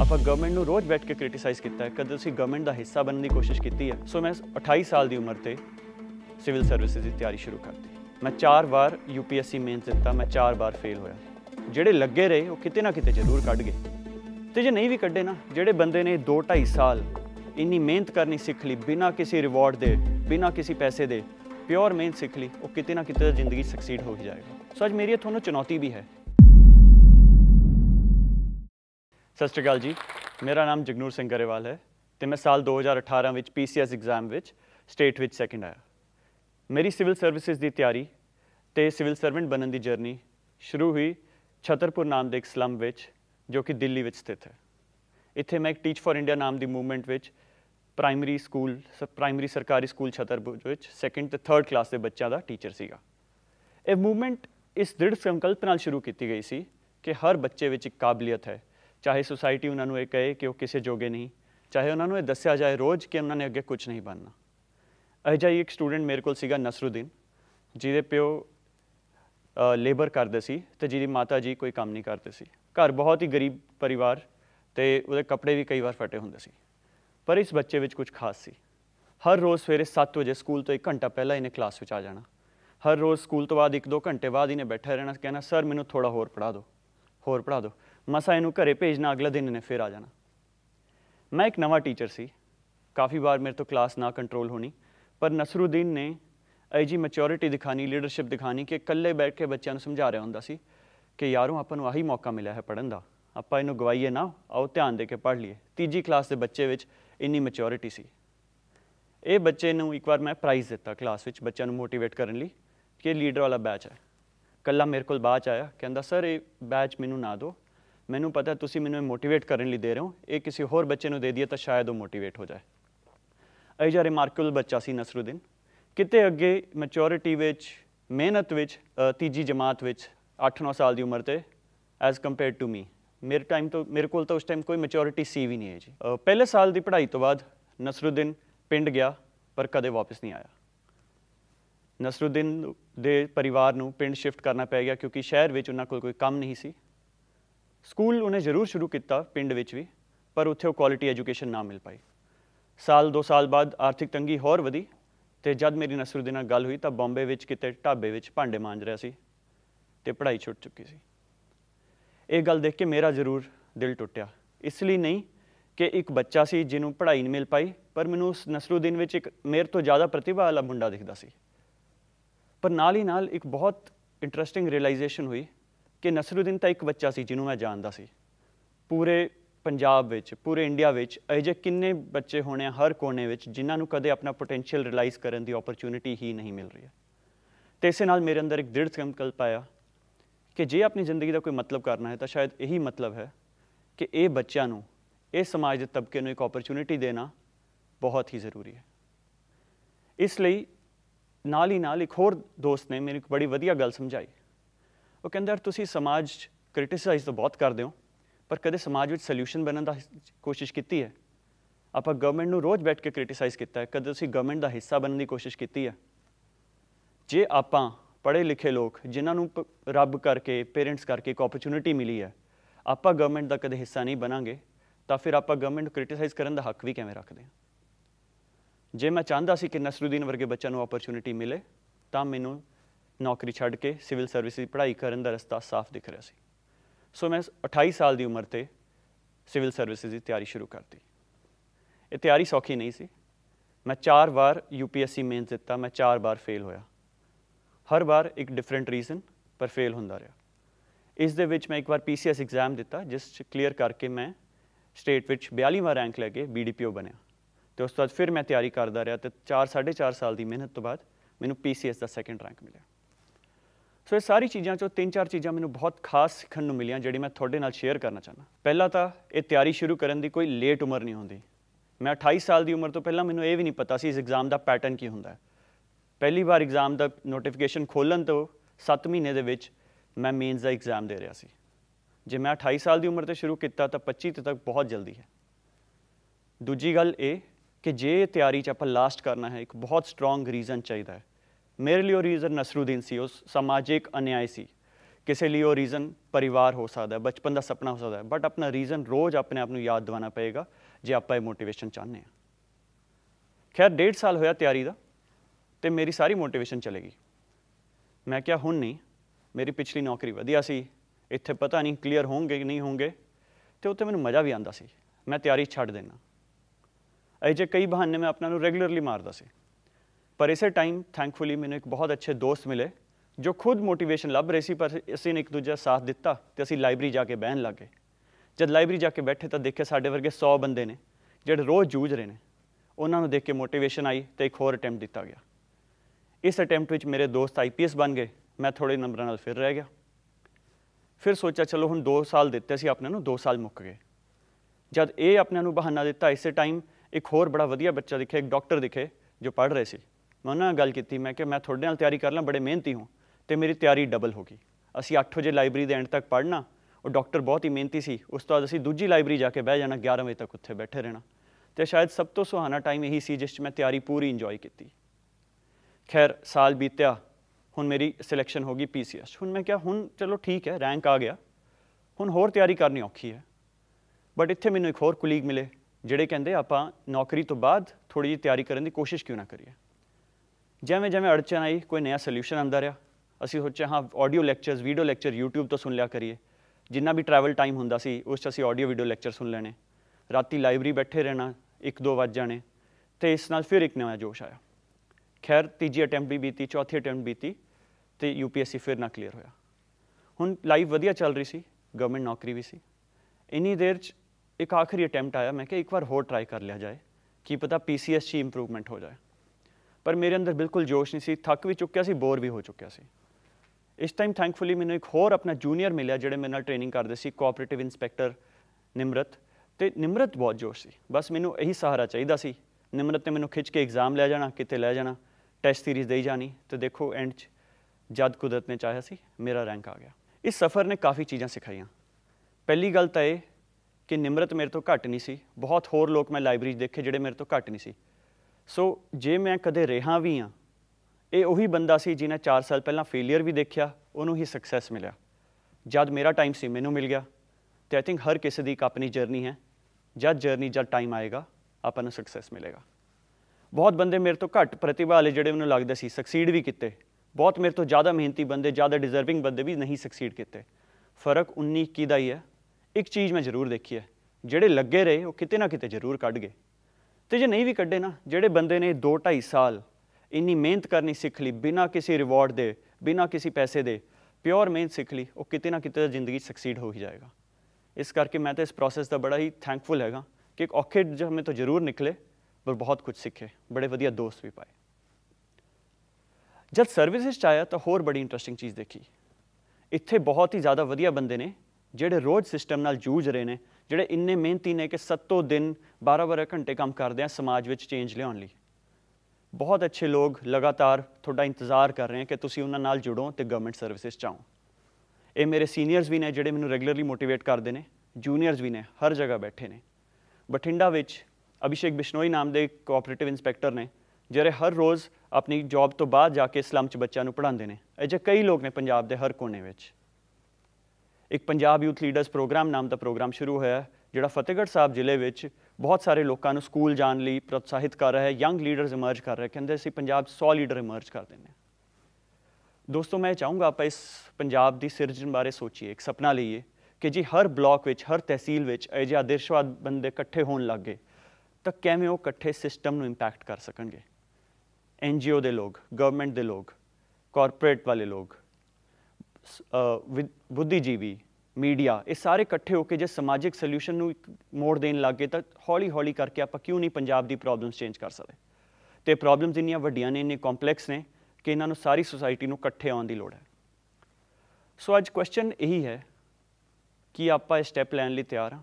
ਆਪਾਂ ਗਵਰਨਮੈਂਟ ਨੂੰ ਰੋਜ਼ ਬੈਠ ਕੇ ਕ੍ਰਿਟਿਸਾਈਜ਼ ਕੀਤਾ ਹੈ ਕਦੇ ਤੁਸੀਂ ਗਵਰਨਮੈਂਟ ਦਾ ਹਿੱਸਾ ਬਣਨ ਦੀ ਕੋਸ਼ਿਸ਼ ਕੀਤੀ ਹੈ ਸੋ ਮੈਂ 28 ਸਾਲ ਦੀ ਉਮਰ ਤੇ ਸਿਵਲ ਸਰਵਿਸਿਜ਼ ਦੀ ਤਿਆਰੀ ਸ਼ੁਰੂ ਕਰਤੀ ਮੈਂ 4 ਵਾਰ ਯੂਪੀਐਸਸੀ ਮੇਨਸ ਦਿੱਤਾ ਮੈਂ 4 ਵਾਰ ਫੇਲ ਹੋਇਆ ਜਿਹੜੇ ਲੱਗੇ ਰਹੇ ਉਹ ਕਿਤੇ ਨਾ ਕਿਤੇ ਜ਼ਰੂਰ ਕੱਢ ਗਏ ਤੇ ਜੇ ਨਹੀਂ ਵੀ ਕੱਢੇ ਨਾ ਜਿਹੜੇ ਬੰਦੇ ਨੇ 2 2.5 ਸਾਲ ਇੰਨੀ ਮਿਹਨਤ ਕਰਨੀ ਸਿੱਖ ਲਈ ਬਿਨਾਂ ਕਿਸੇ ਰਿਵਾਰਡ ਦੇ ਬਿਨਾਂ ਕਿਸੇ ਪੈਸੇ ਦੇ ਪਿਓਰ ਮਿਹਨਤ ਸਿੱਖ ਲਈ ਉਹ ਕਿਤੇ ਨਾ ਕਿਤੇ ਜ਼ਿੰਦਗੀ ਸਕਸੀਡ ਹੋ ਹੀ ਜਾਏਗਾ ਸੋ ਅੱਜ ਮੇਰੀ ਤੁਹਾਨੂੰ ਚੁਣੌਤੀ ਵੀ ਹੈ ਸਤਿ ਸ਼੍ਰੀ ਅਕਾਲ ਜੀ ਮੇਰਾ ਨਾਮ ਜਗਨੂਰ ਸਿੰਘ ਗਰੇਵਾਲ ਹੈ ਤੇ ਮੈਂ ਸਾਲ 2018 ਵਿੱਚ ਪੀਸੀਐਸ ਐਗਜ਼ਾਮ ਵਿੱਚ ਸਟੇਟ ਵਿੱਚ ਸੈਕੰਡ ਆਇਆ ਮੇਰੀ ਸਿਵਲ ਸਰਵਿਸਿਜ਼ ਦੀ ਤਿਆਰੀ ਤੇ ਸਿਵਲ ਸਰਵੈਂਟ ਬਣਨ ਦੀ ਜਰਨੀ ਸ਼ੁਰੂ ਹੋਈ ਛਤਰਪੁਰ ਨਾਮ ਦੇ ਇੱਕ ਸਲਮ ਵਿੱਚ ਜੋ ਕਿ ਦਿੱਲੀ ਵਿੱਚ ਸਥਿਤ ਹੈ ਇੱਥੇ ਮੈਂ ਇੱਕ ਟੀਚ ਫਾਰ ਇੰਡੀਆ ਨਾਮ ਦੀ ਮੂਵਮੈਂਟ ਵਿੱਚ ਪ੍ਰਾਇਮਰੀ ਸਕੂਲ ਪ੍ਰਾਇਮਰੀ ਸਰਕਾਰੀ ਸਕੂਲ ਛਤਰਪੁਰ ਵਿੱਚ ਸੈਕੰਡ ਤੇ ਥਰਡ ਕਲਾਸ ਦੇ ਬੱਚਿਆਂ ਦਾ ਟੀਚਰ ਸੀਗਾ ਇਹ ਮੂਵਮੈਂਟ ਇਸ ਦ੍ਰਿੜ ਸੰਕਲਪ ਨਾਲ ਸ਼ੁਰੂ ਕੀਤੀ ਗਈ ਸੀ ਕਿ ਹਰ ਬੱਚੇ ਵਿੱਚ ਇੱਕ ਕਾਬਲੀਅਤ ਹੈ ਚਾਹੇ ਸੁਸਾਇਟੀ ਉਹਨਾਂ ਨੂੰ ਇਹ ਕਹੇ ਕਿ ਉਹ ਕਿਸੇ ਜੋਗੇ ਨਹੀਂ ਚਾਹੇ ਉਹਨਾਂ ਨੂੰ ਇਹ ਦੱਸਿਆ ਜਾਏ ਰੋਜ਼ ਕਿ ਉਹਨਾਂ ਨੇ ਅੱਗੇ ਕੁਝ ਨਹੀਂ ਬਣਨਾ ਅਜਿਹਾ ਇੱਕ ਸਟੂਡੈਂਟ ਮੇਰੇ ਕੋਲ ਸੀਗਾ ਨਸਰੁਦੀਨ ਜਿਹਦੇ ਪਿਓ ਲੇਬਰ ਕਰਦੇ ਸੀ ਤੇ ਜਿਹਦੀ ਮਾਤਾ ਜੀ ਕੋਈ ਕੰਮ ਨਹੀਂ ਕਰਦੇ ਸੀ ਘਰ ਬਹੁਤ ਹੀ ਗਰੀਬ ਪਰਿਵਾਰ ਤੇ ਉਹਦੇ ਕੱਪੜੇ ਵੀ ਕਈ ਵਾਰ ਫਟੇ ਹੁੰਦੇ ਸੀ ਪਰ ਇਸ ਬੱਚੇ ਵਿੱਚ ਕੁਝ ਖਾਸ ਸੀ ਹਰ ਰੋਜ਼ ਸਵੇਰੇ 7 ਵਜੇ ਸਕੂਲ ਤੋਂ 1 ਘੰਟਾ ਪਹਿਲਾਂ ਇਹਨੇ ਕਲਾਸ ਵਿੱਚ ਆ ਜਾਣਾ ਹਰ ਰੋਜ਼ ਸਕੂਲ ਤੋਂ ਬਾਅਦ 1-2 ਘੰਟੇ ਬਾਅਦ ਇਹਨੇ ਬੈਠਾ ਰਹਿਣਾ ਕਹਿੰਦਾ ਸਰ ਮੈਨੂੰ ਥੋੜਾ ਹੋਰ ਪੜਾ ਦਿਓ ਹੋਰ ਪੜਾ ਦਿਓ ਮਸਾ ਇਹਨੂੰ ਘਰੇ ਭੇਜਣਾ ਅਗਲੇ ਦਿਨ ਇਹਨੇ ਫੇਰ ਆ ਜਾਣਾ ਮੈਂ ਇੱਕ ਨਵਾਂ ਟੀਚਰ ਸੀ ਕਾਫੀ ਵਾਰ ਮੇਰੇ ਤੋਂ ਕਲਾਸ ਨਾ ਕੰਟਰੋਲ ਹੋਣੀ ਪਰ ਨਸਰੂਦੀਨ ਨੇ ਐਜੀ ਮੈਚੋਰਿਟੀ ਦਿਖਾਣੀ ਲੀਡਰਸ਼ਿਪ ਦਿਖਾਣੀ ਕਿ ਇਕੱਲੇ ਬੈਠ ਕੇ ਬੱਚਿਆਂ ਨੂੰ ਸਮਝਾ ਰਿਹਾ ਹੁੰਦਾ ਸੀ ਕਿ ਯਾਰੋ ਆਪਾਂ ਨੂੰ ਆਹੀ ਮੌਕਾ ਮਿਲਿਆ ਹੈ ਪੜਨ ਦਾ ਆਪਾਂ ਇਹਨੂੰ ਗਵਾਈਏ ਨਾ ਆਓ ਧਿਆਨ ਦੇ ਕੇ ਪੜ ਲਈਏ ਤੀਜੀ ਕਲਾਸ ਦੇ ਬੱਚੇ ਵਿੱਚ ਇੰਨੀ ਮੈਚੋਰਿਟੀ ਸੀ ਇਹ ਬੱਚੇ ਨੂੰ ਇੱਕ ਵਾਰ ਮੈਂ ਪ੍ਰਾਈਜ਼ ਦਿੱਤਾ ਕਲਾਸ ਵਿੱਚ ਬੱਚਿਆਂ ਨੂੰ ਮੋਟੀਵੇਟ ਕਰਨ ਲਈ ਕਿ ਲੀਡਰ ਵਾਲਾ ਬੈਚ ਹੈ ਕੱਲਾ ਮੇਰੇ ਕੋਲ ਬਾਅਦ ਆਇਆ ਕਹਿੰਦਾ ਸਰ ਇਹ ਬੈਚ ਮੈਨੂੰ ਨਾ ਦਿਓ ਮੈਨੂੰ ਪਤਾ ਤੁਸੀਂ ਮੈਨੂੰ ਮੋਟੀਵੇਟ ਕਰਨ ਲਈ ਦੇ ਰਹੇ ਹੋ ਇਹ ਕਿਸੇ ਹੋਰ ਬੱਚੇ ਨੂੰ ਦੇ ਦਈਏ ਤਾਂ ਸ਼ਾਇਦ ਉਹ ਮੋਟੀਵੇਟ ਹੋ ਜਾਏ ਇਹ ਜਿਹਾ ਰਿਮਾਰਕੇਬਲ ਬੱਚਾ ਸੀ ਨਸਰੁਦੀਨ ਕਿਤੇ ਅੱਗੇ ਮੈਚੋਰਿਟੀ ਵਿੱਚ ਮਿਹਨਤ ਵਿੱਚ ਤੀਜੀ ਜਮਾਤ ਵਿੱਚ 8-9 ਸਾਲ ਦੀ ਉਮਰ ਤੇ ਐਸ ਕੰਪੇਅਰਡ ਟੂ ਮੀ ਮੇਰੇ ਟਾਈਮ ਤੋਂ ਮੇਰੇ ਕੋਲ ਤਾਂ ਉਸ ਟਾਈਮ ਕੋਈ ਮੈਚੋਰਿਟੀ ਸੀ ਵੀ ਨਹੀਂ ਹੈ ਜੀ ਪਹਿਲੇ ਸਾਲ ਦੀ ਪੜ੍ਹਾਈ ਤੋਂ ਬਾਅਦ ਨਸਰੁਦੀਨ ਪਿੰਡ ਗਿਆ ਪਰ ਕਦੇ ਵਾਪਸ ਨਹੀਂ ਆਇਆ ਨਸਰੁਦੀਨ ਦੇ ਪਰਿਵਾਰ ਨੂੰ ਪਿੰਡ ਸ਼ਿਫਟ ਕਰਨਾ ਪੈ ਗਿਆ ਕਿਉਂਕਿ ਸ਼ਹਿਰ ਵਿੱਚ ਉਹਨਾਂ ਕੋਲ ਕੋਈ ਕੰਮ ਨਹੀਂ ਸੀ ਸਕੂਲ ਉਹਨੇ ਜ਼ਰੂਰ ਸ਼ੁਰੂ ਕੀਤਾ ਪਿੰਡ ਵਿੱਚ ਵੀ ਪਰ ਉੱਥੇ ਉਹ ਕੁਆਲਿਟੀ ਐਜੂਕੇਸ਼ਨ ਨਾ ਮਿਲ ਪਾਈ ਸਾਲ 2 ਸਾਲ ਬਾਅਦ ਆਰਥਿਕ ਤੰਗੀ ਹੋਰ ਵਧੀ ਤੇ ਜਦ ਮੇਰੀ ਨਸਰੁਦੀਨ ਨਾਲ ਗੱਲ ਹੋਈ ਤਾਂ ਬੰਬੇ ਵਿੱਚ ਕਿਤੇ ਢਾਬੇ ਵਿੱਚ ਭਾਂਡੇ ਮਾਂਜ ਰਿਹਾ ਸੀ ਤੇ ਪੜ੍ਹਾਈ ਛੁੱਟ ਚੁੱਕੀ ਸੀ ਇਹ ਗੱਲ ਦੇਖ ਕੇ ਮੇਰਾ ਜ਼ਰੂਰ ਦਿਲ ਟੁੱਟਿਆ ਇਸ ਲਈ ਨਹੀਂ ਕਿ ਇੱਕ ਬੱਚਾ ਸੀ ਜਿਹਨੂੰ ਪੜ੍ਹਾਈ ਨਹੀਂ ਮਿਲ ਪਾਈ ਪਰ ਮੈਨੂੰ ਉਸ ਨਸਰੁਦੀਨ ਵਿੱਚ ਇੱਕ ਮੇਰੇ ਤੋਂ ਜ਼ਿਆਦਾ ਪ੍ਰਤਿਭਾ ਵਾਲਾ ਮੁੰਡਾ ਦਿਖਦਾ ਸੀ ਪਰ ਨਾਲ ਹੀ ਨਾਲ ਇੱਕ ਬਹੁਤ ਇੰਟਰਸਟਿੰਗ ਰਿਅਲਾਈਜੇਸ਼ਨ ਹੋਈ ਕਿ ਨਸਰੁਦੀਨ ਤਾਂ ਇੱਕ ਬੱਚਾ ਸੀ ਜਿਹਨੂੰ ਮੈਂ ਜਾਣਦਾ ਸੀ ਪੂਰੇ ਪੰਜਾਬ ਵਿੱਚ ਪੂਰੇ ਇੰਡੀਆ ਵਿੱਚ ਅਜੇ ਕਿੰਨੇ ਬੱਚੇ ਹੋਣੇ ਹਰ ਕੋਨੇ ਵਿੱਚ ਜਿਨ੍ਹਾਂ ਨੂੰ ਕਦੇ ਆਪਣਾ ਪੋਟੈਂਸ਼ੀਅਲ ਰਿਅਲਾਈਜ਼ ਕਰਨ ਦੀ ਓਪਰਚ्युनिटी ਹੀ ਨਹੀਂ ਮਿਲ ਰਹੀ ਹੈ ਤੇ ਇਸੇ ਨਾਲ ਮੇਰੇ ਅੰਦਰ ਇੱਕ ਦ੍ਰਿੜ ਸੰਕਲਪ ਆਇਆ ਕਿ ਜੇ ਆਪਣੀ ਜ਼ਿੰਦਗੀ ਦਾ ਕੋਈ ਮਤਲਬ ਕਰਨਾ ਹੈ ਤਾਂ ਸ਼ਾਇਦ ਇਹੀ ਮਤਲਬ ਹੈ ਕਿ ਇਹ ਬੱਚਿਆਂ ਨੂੰ ਇਹ ਸਮਾਜ ਦੇ ਤਬਕੇ ਨੂੰ ਇੱਕ ਓਪਰਚ्युनिटी ਦੇਣਾ ਬਹੁਤ ਹੀ ਜ਼ਰੂਰੀ ਹੈ ਇਸ ਲਈ ਨਾਲ ਹੀ ਨਾਲ ਇੱਕ ਹੋਰ ਦੋਸਤ ਨੇ ਮੈਨੂੰ ਇੱਕ ਬੜੀ ਵਧੀਆ ਗੱਲ ਸਮਝਾਈ ਉਹ ਕਹਿੰਦਾ ਤੁਸੀਂ ਸਮਾਜ ਕ੍ਰਿਟਿਸਾਈਜ਼ ਤਾਂ ਬਹੁਤ ਕਰਦੇ ਹੋ ਪਰ ਕਦੇ ਸਮਾਜ ਵਿੱਚ ਸੋਲੂਸ਼ਨ ਬਣਨ ਦਾ ਕੋਸ਼ਿਸ਼ ਕੀਤੀ ਹੈ ਆਪਾਂ ਗਵਰਨਮੈਂਟ ਨੂੰ ਰੋਜ਼ ਬੈਠ ਕੇ ਕ੍ਰਿਟਿਸਾਈਜ਼ ਕੀਤਾ ਹੈ ਕਦੇ ਤੁਸੀਂ ਗਵਰਨਮੈਂਟ ਦਾ ਹਿੱਸਾ ਬਣਨ ਦੀ ਕੋਸ਼ਿਸ਼ ਕੀਤੀ ਹੈ ਜੇ ਆਪਾਂ ਪੜ੍ਹੇ ਲਿਖੇ ਲੋਕ ਜਿਨ੍ਹਾਂ ਨੂੰ ਰੱਬ ਕਰਕੇ ਪੇਰੈਂਟਸ ਕਰਕੇ ਇੱਕ ਓਪਰਚ्युनिटी ਮਿਲੀ ਹੈ ਆਪਾਂ ਗਵਰਨਮੈਂਟ ਦਾ ਕਦੇ ਹਿੱਸਾ ਨਹੀਂ ਬਣਾਂਗੇ ਤਾਂ ਫਿਰ ਆਪਾਂ ਗਵਰਨਮੈਂਟ ਨੂੰ ਕ੍ਰਿਟਿਸਾਈਜ਼ ਕਰਨ ਦਾ ਹੱਕ ਵੀ ਕਿਵੇਂ ਰੱਖਦੇ ਹਾਂ ਜੇ ਮੈਂ ਚਾਹੁੰਦਾ ਸੀ ਕਿ ਨਸਰੁਦੀਨ ਵਰਗੇ ਬੱਚਿਆਂ ਨੂੰ ਓਪਰਚ्युनिटी ਮਿਲੇ ਤਾਂ ਮੈਨੂੰ ਨੌਕਰੀ ਛੱਡ ਕੇ ਸਿਵਲ ਸਰਵਿਸ ਦੀ ਪੜ੍ਹਾਈ ਕਰਨ ਦਾ ਰਸਤਾ ਸਾਫ਼ ਦਿਖ ਰਿਹਾ ਸੀ ਸੋ ਮੈਂ 28 ਸਾਲ ਦੀ ਉਮਰ ਤੇ ਸਿਵਲ ਸਰਵਿਸ ਦੀ ਤਿਆਰੀ ਸ਼ੁਰੂ ਕਰਤੀ ਇਹ ਤਿਆਰੀ ਸੌਖੀ ਨਹੀਂ ਸੀ ਮੈਂ 4 ਵਾਰ ਯੂਪੀਐਸਸੀ ਮੇਨਸ ਦਿੱਤਾ ਮੈਂ 4 ਵਾਰ ਫੇਲ ਹੋਇਆ ਹਰ ਵਾਰ ਇੱਕ ਡਿਫਰੈਂਟ ਰੀਜ਼ਨ ਪਰ ਫੇਲ ਹੁੰਦਾ ਰਿਹਾ ਇਸ ਦੇ ਵਿੱਚ ਮੈਂ ਇੱਕ ਵਾਰ ਪੀਸੀਐਸ ਐਗਜ਼ਾਮ ਦਿੱਤਾ ਜਿਸ ਚ ਕਲੀਅਰ ਕਰਕੇ ਮੈਂ ਸਟੇਟ ਵਿੱਚ 42ਵਾਂ ਰੈਂਕ ਲੈ ਕੇ ਬੀਡੀਪੀਓ ਬਣਿਆ ਤੇ ਉਸ ਤੋਂ ਬਾਅਦ ਫਿਰ ਮੈਂ ਤਿਆਰੀ ਕਰਦਾ ਰਿਹਾ ਤੇ 4 4.5 ਸਾਲ ਦੀ ਮਿਹਨਤ ਤੋਂ ਬਾਅਦ ਮੈਨੂੰ ਪੀਸੀਐਸ ਦਾ ਸੈਕੰਡ ਰੈਂਕ ਮਿਲਿਆ ਸੋ ਇਹ ਸਾਰੀ ਚੀਜ਼ਾਂ ਚੋਂ ਤਿੰਨ ਚਾਰ ਚੀਜ਼ਾਂ ਮੈਨੂੰ ਬਹੁਤ ਖਾਸ ਸਿੱਖਣ ਨੂੰ ਮਿਲੀਆਂ ਜਿਹੜੀ ਮੈਂ ਤੁਹਾਡੇ ਨਾਲ ਸ਼ੇਅਰ ਕਰਨਾ ਚਾਹੁੰਦਾ ਪਹਿਲਾ ਤਾਂ ਇਹ ਤਿਆਰੀ ਸ਼ੁਰੂ ਕਰਨ ਦੀ ਕੋਈ ਲੇਟ ਉਮਰ ਨਹੀਂ ਹੁੰਦੀ ਮੈਂ 28 ਸਾਲ ਦੀ ਉਮਰ ਤੋਂ ਪਹਿਲਾਂ ਮੈਨੂੰ ਇਹ ਵੀ ਨਹੀਂ ਪਤਾ ਸੀ ਇਸ ਐਗਜ਼ਾਮ ਦਾ ਪੈਟਰਨ ਕੀ ਹੁੰਦਾ ਹੈ ਪਹਿਲੀ ਵਾਰ ਐਗਜ਼ਾਮ ਦਾ ਨੋਟੀਫਿਕੇਸ਼ਨ ਖੋਲਣ ਤੋਂ 7 ਮਹੀਨੇ ਦੇ ਵਿੱਚ ਮੈਂ ਮੇਨਸ ਦਾ ਐਗਜ਼ਾਮ ਦੇ ਰਿਹਾ ਸੀ ਜੇ ਮੈਂ 28 ਸਾਲ ਦੀ ਉਮਰ ਤੇ ਸ਼ੁਰੂ ਕੀਤਾ ਤਾਂ 25 ਤੱਕ ਬਹੁਤ ਜਲਦੀ ਹੈ ਦੂਜੀ ਗੱਲ ਇਹ ਕਿ ਜੇ ਤਿਆਰੀ ਚ ਆਪਾਂ ਲਾਸਟ ਕਰਨਾ ਹੈ ਇੱਕ ਬਹੁਤ ਸਟਰੋਂਗ ਰੀਜ਼ਨ ਚਾਹੀਦਾ ਹੈ ਮੇਰੇ ਲਈ ਉਹ ਰੀਜ਼ਨ ਨਸਰੂਦੀਨ ਸੀ ਉਸ ਸਮਾਜਿਕ ਅਨਿਆਇ ਸੀ ਕਿਸੇ ਲਈ ਉਹ ਰੀਜ਼ਨ ਪਰਿਵਾਰ ਹੋ ਸਕਦਾ ਹੈ ਬਚਪਨ ਦਾ ਸੁਪਨਾ ਹੋ ਸਕਦਾ ਹੈ ਬਟ ਆਪਣਾ ਰੀਜ਼ਨ ਰੋਜ਼ ਆਪਣੇ ਆਪ ਨੂੰ ਯਾਦ ਦਿਵਾਣਾ ਪਏਗਾ ਜੇ ਆਪਾਂ ਇਹ ਮੋਟੀਵੇਸ਼ਨ ਚਾਹੁੰਦੇ ਆ ਖੈਰ 1.5 ਸਾਲ ਹੋਇਆ ਤਿਆਰੀ ਦਾ ਤੇ ਮੇਰੀ ਸਾਰੀ ਮੋਟੀਵੇਸ਼ਨ ਚਲੇ ਗਈ ਮੈਂ ਕਿਹਾ ਹੁਣ ਨਹੀਂ ਮੇਰੀ ਪਿਛਲੀ ਨੌਕਰੀ ਵਧੀਆ ਸੀ ਇੱਥੇ ਪਤਾ ਨਹੀਂ ਕਲੀਅਰ ਹੋਣਗੇ ਕਿ ਨਹੀਂ ਹੋਣਗੇ ਤੇ ਉੱਥੇ ਮੈਨੂੰ ਮਜ਼ਾ ਵੀ ਆਂਦਾ ਸੀ ਮੈਂ ਤਿਆਰੀ ਛੱਡ ਦੇਣਾ ਅਜੇ ਕਈ ਬਹਾਨੇ ਮੈਂ ਆਪਣਾ ਨੂੰ ਰੈਗੂਲਰਲੀ ਮਾਰਦਾ ਸੀ ਪਰ ਇਸੇ ਟਾਈਮ ਥੈਂਕਫੁਲੀ ਮੈਨੂੰ ਇੱਕ ਬਹੁਤ ਅੱਛੇ ਦੋਸਤ ਮਿਲੇ ਜੋ ਖੁਦ ਮੋਟੀਵੇਸ਼ਨ ਲੱਭ ਰਹੀ ਸੀ ਪਰ ਅਸੀਂ ਨੇ ਇੱਕ ਦੂਜਾ ਸਾਥ ਦਿੱਤਾ ਤੇ ਅਸੀਂ ਲਾਇਬ੍ਰੇਰੀ ਜਾ ਕੇ ਬਹਿਣ ਲੱਗੇ ਜਦ ਲਾਇਬ੍ਰੇਰੀ ਜਾ ਕੇ ਬੈਠੇ ਤਾਂ ਦੇਖਿਆ ਸਾਡੇ ਵਰਗੇ 100 ਬੰਦੇ ਨੇ ਜਿਹੜੇ ਰੋਜ਼ ਜੂਝ ਰਹੇ ਨੇ ਉਹਨਾਂ ਨੂੰ ਦੇਖ ਕੇ ਮੋਟੀਵੇਸ਼ਨ ਆਈ ਤੇ ਇੱਕ ਹੋਰ ਅਟੈਂਪਟ ਦਿੱਤਾ ਗਿਆ ਇਸ ਅਟੈਂਪਟ ਵਿੱਚ ਮੇਰੇ ਦੋਸਤ ਆਈਪੀਐਸ ਬਣ ਗਏ ਮੈਂ ਥੋੜੇ ਨੰਬਰਾਂ ਨਾਲ ਫਿਰ ਰਹਿ ਗਿਆ ਫਿਰ ਸੋਚਿਆ ਚਲੋ ਹੁਣ 2 ਸਾਲ ਦਿੱਤੇ ਸੀ ਆਪਣੇ ਨੂੰ 2 ਸਾਲ ਮੁੱਕ ਗਏ ਜਦ ਇਹ ਆਪਣੇ ਨੂੰ ਬਹਾਨਾ ਦਿੱਤਾ ਇਸੇ ਟਾਈਮ ਇੱਕ ਹੋਰ ਬੜਾ ਵਧੀਆ ਬੱਚਾ ਦਿਖੇ ਇੱਕ ਡਾਕਟਰ ਦਿਖੇ ਜੋ ਪੜ੍ਹ ਰਹੇ ਸੀ ਮੈਂ ਉਹਨਾਂ ਨਾਲ ਗੱਲ ਕੀਤੀ ਮੈਂ ਕਿ ਮੈਂ ਤੁਹਾਡੇ ਨਾਲ ਤਿਆਰੀ ਕਰ ਲਾਂ ਬੜੇ ਮਿਹਨਤੀ ਹਾਂ ਤੇ ਮੇਰੀ ਤਿਆਰੀ ਡਬਲ ਹੋ ਗਈ ਅਸੀਂ 8 ਵਜੇ ਲਾਇਬ੍ਰੇਰੀ ਦੇ ਐਂਡ ਤੱਕ ਪੜ੍ਹਨਾ ਉਹ ਡਾਕਟਰ ਬਹੁਤ ਹੀ ਮਿਹਨਤੀ ਸੀ ਉਸ ਤੋਂ ਬਾਅਦ ਅਸੀਂ ਦੂਜੀ ਲਾਇਬ੍ਰੇਰੀ ਜਾ ਕੇ ਬਹਿ ਜਾਣਾ 11 ਵਜੇ ਤੱਕ ਉੱਥੇ ਬੈਠੇ ਰਹਿਣਾ ਤੇ ਸ਼ਾਇਦ ਸਭ ਤੋਂ ਸੁਹਾਣਾ ਟਾਈਮ ਇਹੀ ਸੀ ਜਿਸ 'ਚ ਮੈਂ ਤਿਆਰੀ ਪੂਰੀ ਇੰਜੋਏ ਕੀਤੀ ਖੈਰ ਸਾਲ ਬੀਤਿਆ ਹੁਣ ਮੇਰੀ ਸਿਲੈਕਸ਼ਨ ਹੋ ਗਈ ਪੀਸੀਐਸ ਹੁਣ ਮੈਂ ਕਿਹਾ ਹੁਣ ਚਲੋ ਠੀਕ ਹੈ ਰੈਂਕ ਆ ਗਿਆ ਹੁਣ ਹੋਰ ਤਿਆਰੀ ਕਰਨੀ ਔਖੀ ਹੈ ਬਟ ਇੱਥੇ ਮੈਨੂੰ ਇੱਕ ਹੋਰ ਕੁਲੀਗ ਮਿਲੇ ਜਿਹੜੇ ਕਹਿੰਦੇ ਆਪਾਂ ਨੌਕਰੀ ਤੋਂ ਬਾਅਦ ਥੋੜੀ ਜਿਹੀ ਤਿਆਰੀ ਕਰਨ ਦੀ ਕੋਸ਼ਿਸ਼ ਕਿਉਂ ਨਾ ਕਰੀਏ ਜਿਵੇਂ ਜਿਵੇਂ ਅੜਚਨ ਆਈ ਕੋਈ ਨਵਾਂ ਸੋਲੂਸ਼ਨ ਆਂਦਾ ਰਿਹਾ ਅਸੀਂ ਸੋਚਿਆ ਹਾਂ audio lectures video lecture YouTube ਤੋਂ ਸੁਣ ਲਿਆ ਕਰੀਏ ਜਿੰਨਾ ਵੀ ਟਰੈਵਲ ਟਾਈਮ ਹੁੰਦਾ ਸੀ ਉਸ 'ਚ ਅਸੀਂ ਆਡੀਓ ਵੀਡੀਓ ਲੈਕਚਰ ਸੁਣ ਲੈਣੇ ਰਾਤੀ ਲਾਇਬ੍ਰੇਰੀ ਬੈਠੇ ਰਹਿਣਾ 1-2 ਵਜ ਜਾਣੇ ਤੇ ਇਸ ਨਾਲ ਫਿਰ ਇੱਕ ਨਵਾਂ ਜੋਸ਼ ਆਇਆ ਖੈਰ ਤੀਜੀ ਅਟੈਂਪਟ ਵੀ ਬੀਤੀ ਚੌਥੀ ਅਟੈਂਪਟ ਬੀਤੀ ਤੇ ਯੂਪੀਐਸਸੀ ਫਿਰ ਨਾ ਕਲੀਅਰ ਹੋਇਆ ਹੁਣ ਲਾਈਫ ਵਧੀਆ ਚੱਲ ਰਹੀ ਸੀ ਗਵਰਨਮੈਂਟ ਨੌਕਰੀ ਵੀ ਸੀ ਇਨੀ ਦੇਰ 'ਚ ਇੱਕ ਆਖਰੀ ਅਟੈਂਪਟ ਆਇਆ ਮੈਂ ਕਿ ਇੱਕ ਵਾਰ ਹੋਰ ਟਰਾਈ ਕਰ ਲਿਆ ਜਾਏ ਕੀ ਪਤਾ ਪੀਸੀਐਸ 'ਚ ਇੰਪਰੂਵਮੈਂਟ ਹੋ ਜਾਏ ਪਰ ਮੇਰੇ ਅੰਦਰ ਬਿਲਕੁਲ ਜੋਸ਼ ਨਹੀਂ ਸੀ ਥੱਕ ਵੀ ਚੁੱਕਿਆ ਸੀ ਬੋਰ ਵੀ ਹੋ ਚੁੱਕਿਆ ਸੀ ਇਸ ਟਾਈਮ ਥੈਂਕਫੁਲੀ ਮੈਨੂੰ ਇੱਕ ਹੋਰ ਆਪਣਾ ਜੂਨੀਅਰ ਮਿਲਿਆ ਜਿਹੜੇ ਮੇਰੇ ਨਾਲ ਟ੍ਰੇਨਿੰਗ ਕਰਦੇ ਸੀ ਕੋਆਪਰੇਟਿਵ ਇਨਸਪੈਕਟਰ ਨਿਮਰਤ ਤੇ ਨਿਮਰਤ ਬਹੁਤ ਜੋਸ਼ ਸੀ ਬਸ ਮੈਨੂੰ ਇਹੀ ਸਹਾਰਾ ਚਾਹੀਦਾ ਸੀ ਨਿਮਰਤ ਨੇ ਮੈਨੂੰ ਖਿੱਚ ਕੇ ਐਗਜ਼ਾਮ ਲੈ ਜਾਣਾ ਕਿਤੇ ਲੈ ਜਾਣਾ ਟੈਸਟ ਸੀਰੀਜ਼ ਦੇਈ ਜਾਣੀ ਤੇ ਦੇਖੋ ਐਂਡ 'ਚ ਜਦ ਕੁਦਰਤ ਨੇ ਚਾਹਿਆ ਸੀ ਮੇਰਾ ਰੈਂਕ ਆ ਗਿਆ ਇਸ ਸਫ਼ਰ ਨੇ ਕਾਫੀ ਚੀਜ਼ਾਂ ਸਿਖਾਈਆਂ ਪਹਿਲੀ ਗੱਲ ਤਾਂ ਇਹ ਕਿ ਨਿਮਰਤ ਮੇਰੇ ਤੋਂ ਘੱਟ ਨਹੀਂ ਸੀ ਬਹੁਤ ਹੋਰ ਲੋਕ ਮੈਂ ਲਾਇਬ੍ਰੇਰੀ ਦੇਖੇ ਜਿਹੜੇ ਮੇਰੇ ਤੋਂ ਘੱਟ ਨਹੀਂ ਸੀ ਸੋ ਜੇ ਮੈਂ ਕਦੇ ਰਹਾ ਵੀ ਆ ਇਹ ਉਹੀ ਬੰਦਾ ਸੀ ਜਿਹਨੇ 4 ਸਾਲ ਪਹਿਲਾਂ ਫੇਲਿਅਰ ਵੀ ਦੇਖਿਆ ਉਹਨੂੰ ਹੀ ਸਕਸੈਸ ਮਿਲਿਆ ਜਦ ਮੇਰਾ ਟਾਈਮ ਸੀ ਮੈਨੂੰ ਮਿਲ ਗਿਆ ਤੇ ਆਈ ਥਿੰਕ ਹਰ ਕਿਸੇ ਦੀ ਇੱਕ ਆਪਣੀ ਜਰਨੀ ਹੈ ਜਦ ਜਰਨੀ ਜਦ ਟਾਈਮ ਆਏਗਾ ਆਪਾਂ ਨੂੰ ਸਕਸੈਸ ਮਿਲੇਗਾ ਬਹੁਤ ਬੰਦੇ ਮੇਰੇ ਤੋਂ ਘੱਟ ਪ੍ਰਤਿਭਾ ਵਾਲੇ ਜਿਹੜੇ ਮੈਨੂੰ ਲੱਗਦਾ ਸੀ ਸਕਸੀਡ ਵੀ ਕੀਤੇ ਬਹੁਤ ਮੇਰੇ ਤੋਂ ਜ਼ਿਆਦਾ ਮਿਹਨਤੀ ਬੰਦੇ ਜ਼ਿਆਦਾ ਡਿਜ਼ਰਵਿੰਗ ਬੰਦੇ ਵੀ ਨਹੀਂ ਸਕਸੀਡ ਕੀਤੇ ਫਰਕ 19 ਕੀ ਦਾ ਹੀ ਹੈ ਇੱਕ ਚੀਜ਼ ਮੈਂ ਜ਼ਰੂਰ ਦੇਖੀ ਹੈ ਜਿਹੜੇ ਲੱਗੇ ਰਹੇ ਉਹ ਕਿਤੇ ਨਾ ਕਿਤੇ ਜ਼ਰੂਰ ਕੱਢ ਗਏ ਤੇ ਜੇ ਨਹੀਂ ਵੀ ਕੱਢੇ ਨਾ ਜਿਹੜੇ ਬੰਦੇ ਨੇ 2 2.5 ਸਾਲ ਇੰਨੀ ਮਿਹਨਤ ਕਰਨੀ ਸਿੱਖ ਲਈ ਬਿਨਾ ਕਿਸੇ ਰਿਵਾਰਡ ਦੇ ਬਿਨਾ ਕਿਸੇ ਪੈਸੇ ਦੇ ਪਿਓਰ ਮਿਹਨਤ ਸਿੱਖ ਲਈ ਉਹ ਕਿਤੇ ਨਾ ਕਿਤੇ ਜ਼ਿੰਦਗੀ ਸਕਸੀਡ ਹੋ ਹੀ ਜਾਏਗਾ ਇਸ ਕਰਕੇ ਮੈਂ ਤਾਂ ਇਸ ਪ੍ਰੋਸੈਸ ਦਾ ਬੜਾ ਹੀ ਥੈਂਕਫੁਲ ਹੈਗਾ ਕਿ ਇੱਕ ਔਖੇ ਮੈਂ ਤਾਂ ਜ਼ਰੂਰ ਨਿਕਲੇ ਪਰ ਬਹੁਤ ਕੁਝ ਸਿੱਖੇ ਬੜੇ ਵਧੀਆ ਦੋਸਤ ਵੀ ਪਾਏ ਜਦ ਸਰਵਿਸਿਸ ਚ ਆਇਆ ਤਾਂ ਹੋਰ ਬੜੀ ਇੰਟਰਸਟਿੰਗ ਚੀਜ਼ ਦੇਖੀ ਇੱਥੇ ਬਹੁਤ ਹੀ ਜ਼ਿਆਦਾ ਵਧੀਆ ਬੰਦੇ ਨੇ ਜਿਹੜੇ ਰੋਜ਼ ਸਿਸਟਮ ਨਾਲ ਜੂਝ ਰਹੇ ਨੇ ਜਿਹੜੇ ਇੰਨੇ ਮਿਹਨਤੀ ਨੇ ਕਿ ਸੱਤੋ ਦਿਨ 12-12 ਘੰਟੇ ਕੰਮ ਕਰਦੇ ਆ ਸਮਾਜ ਵਿੱਚ ਚੇਂਜ ਲਿਆਉਣ ਲਈ ਬਹੁਤ ਅੱਛੇ ਲੋਕ ਲਗਾਤਾਰ ਤੁਹਾਡਾ ਇੰਤਜ਼ਾਰ ਕਰ ਰਹੇ ਆ ਕਿ ਤੁਸੀਂ ਉਹਨਾਂ ਨਾਲ ਜੁੜੋ ਤੇ ਗਵਰਨਮੈਂਟ ਸਰਵਿਸਿਜ਼ ਆਓ ਇਹ ਮੇਰੇ ਸੀਨੀਅਰਸ ਵੀ ਨੇ ਜਿਹੜੇ ਮੈਨੂੰ ਰੈਗੂਲਰਲੀ ਮੋਟੀਵੇਟ ਕਰਦੇ ਨੇ ਜੂਨੀਅਰਸ ਵੀ ਨੇ ਹਰ ਜਗ੍ਹਾ ਬੈਠੇ ਨੇ ਬਠਿੰਡਾ ਵਿੱਚ ਅਭਿਸ਼ੇਕ ਬਿਸ਼ਨੋਈ ਨਾਮ ਦੇ ਕੋਆਪਰੇਟਿਵ ਇਨਸਪੈਕਟਰ ਨੇ ਜਿਹੜੇ ਹਰ ਰੋਜ਼ ਆਪਣੀ ਜੌਬ ਤੋਂ ਬਾਅਦ ਜਾ ਕੇ ਸਲਮ 'ਚ ਬੱਚਿਆਂ ਨੂੰ ਪੜ੍ਹਾਉਂਦੇ ਨੇ ਅਜੇ ਕਈ ਲੋਕ ਨੇ ਪੰਜਾਬ ਦੇ ਹਰ ਕੋਨੇ ਵਿੱਚ ਇੱਕ ਪੰਜਾਬ ਯੂਥ ਲੀਡਰਸ ਪ੍ਰੋਗਰਾਮ ਨਾਮ ਦਾ ਪ੍ਰੋਗਰਾਮ ਸ਼ੁਰੂ ਹੋਇਆ ਜਿਹੜਾ ਫਤਿਹਗੜ੍ਹ ਸਾਹਿਬ ਜ਼ਿਲ੍ਹੇ ਵਿੱਚ ਬਹੁਤ ਸਾਰੇ ਲੋਕਾਂ ਨੂੰ ਸਕੂਲ ਜਾਣ ਲਈ ਪ੍ਰੋਤਸਾਹਿਤ ਕਰ ਰਿਹਾ ਹੈ ਯੰਗ ਲੀਡਰਸ ਇਮਰਜ ਕਰ ਰਹੇ ਕਹਿੰਦੇ ਸੀ ਪੰਜਾਬ 100 ਲੀਡਰ ਇਮਰਜ ਕਰ ਦਿੰਨੇ ਦੋਸਤੋ ਮੈਂ ਚਾਹੂੰਗਾ ਆਪਾਂ ਇਸ ਪੰਜਾਬ ਦੀ ਸਿਰਜਣ ਬਾਰੇ ਸੋਚੀਏ ਇੱਕ ਸੁਪਨਾ ਲਈਏ ਕਿ ਜੀ ਹਰ ਬਲਾਕ ਵਿੱਚ ਹਰ ਤਹਿਸੀਲ ਵਿੱਚ ਅਜਿਹੇ ਆਦਰਸ਼ਵਾਦ ਬੰਦੇ ਇਕੱਠੇ ਹੋਣ ਲੱਗੇ ਤਾਂ ਕਿਵੇਂ ਉਹ ਇਕੱਠੇ ਸਿਸਟਮ ਨੂੰ ਇੰਪੈਕਟ ਕਰ ਸਕਣਗੇ ਐਨਜੀਓ ਦੇ ਲੋਕ ਗਵਰਨਮੈਂਟ ਦੇ ਲੋਕ ਕਾਰਪੋਰੇਟ ਵਾਲੇ ਲੋਕ ਬੁੱਧੀਜੀਵੀ ਮੀਡੀਆ ਇਹ ਸਾਰੇ ਇਕੱਠੇ ਹੋ ਕੇ ਜੇ ਸਮਾਜਿਕ ਸੋਲੂਸ਼ਨ ਨੂੰ ਮੋੜ ਦੇਣ ਲੱਗੇ ਤਾਂ ਹੌਲੀ-ਹੌਲੀ ਕਰਕੇ ਆਪਾਂ ਕਿਉਂ ਨਹੀਂ ਪੰਜਾਬ ਦੀ ਪ੍ਰੋਬਲਮਸ ਚੇਂਜ ਕਰ ਸਕਦੇ ਤੇ ਪ੍ਰੋਬਲਮਸ ਇੰਨੀਆਂ ਵੱਡੀਆਂ ਨੇ ਇੰਨੇ ਕੰਪਲੈਕਸ ਨੇ ਕਿ ਇਹਨਾਂ ਨੂੰ ਸਾਰੀ ਸੋਸਾਇਟੀ ਨੂੰ ਇਕੱਠੇ ਆਉਣ ਦੀ ਲੋੜ ਹੈ ਸੋ ਅੱਜ ਕੁਐਸਚਨ ਇਹੀ ਹੈ ਕਿ ਆਪਾਂ ਸਟੈਪ ਲੈਣ ਲਈ ਤਿਆਰ ਹਾਂ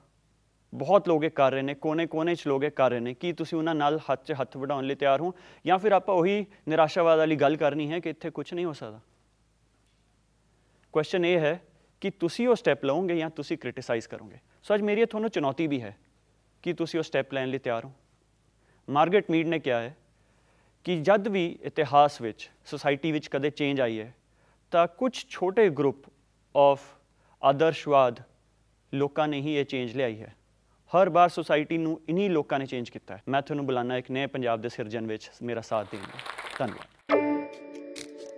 ਬਹੁਤ ਲੋਕ ਇਹ ਕਰ ਰਹੇ ਨੇ ਕੋਨੇ-ਕੋਨੇ 'ਚ ਲੋਕ ਇਹ ਕਰ ਰਹੇ ਨੇ ਕੀ ਤੁਸੀਂ ਉਹਨਾਂ ਨਾਲ ਹੱਥ 'ਚ ਹੱਥ ਵਢਾਉਣ ਲਈ ਤਿਆਰ ਹੋ ਜਾਂ ਫਿਰ ਆਪਾਂ ਉਹੀ ਨਿਰਾਸ਼ਾਵਾਦ ਵਾਲੀ ਗੱਲ ਕਰਨੀ ਹੈ ਕਿ ਇੱਥੇ ਕੁਝ ਨਹੀਂ ਹੋ ਸਕਦਾ ਕੁਐਸਚਨ ਇਹ ਹੈ ਕਿ ਤੁਸੀਂ ਉਹ ਸਟੈਪ ਲਓਗੇ ਜਾਂ ਤੁਸੀਂ ਕ੍ਰਿਟਿਸਾਈਜ਼ ਕਰੋਗੇ ਸੋ ਅੱਜ ਮੇਰੀ ਤੁਹਾਨੂੰ ਚੁਣੌਤੀ ਵੀ ਹੈ ਕਿ ਤੁਸੀਂ ਉਹ ਸਟੈਪ ਲੈਣ ਲਈ ਤਿਆਰ ਹੋ ਮਾਰਗਟ ਮੀਡ ਨੇ ਕਿਹਾ ਹੈ ਕਿ ਜਦ ਵੀ ਇਤਿਹਾਸ ਵਿੱਚ ਸੋਸਾਇਟੀ ਵਿੱਚ ਕਦੇ ਚੇਂਜ ਆਈ ਹੈ ਤਾਂ ਕੁਝ ਛੋਟੇ ਗਰੁੱਪ ਆਫ ਆਦਰਸ਼ਵਾਦ ਲੋਕਾਂ ਨੇ ਹੀ ਇਹ ਚੇਂਜ ਲਿਆਈ ਹੈ ਹਰ ਵਾਰ ਸੋਸਾਇਟੀ ਨੂੰ ਇਨਹੀ ਲੋਕਾਂ ਨੇ ਚੇਂਜ ਕੀਤਾ ਹੈ ਮੈਂ ਤੁਹਾਨੂੰ ਬੁਲਾਣਾ ਇੱਕ ਨਵੇਂ ਪੰਜਾਬ ਦੇ ਸਿਰਜਣ ਵਿੱਚ ਮੇਰਾ ਸਾਥ ਦੇਣ ਲਈ ਧੰਨਵਾਦ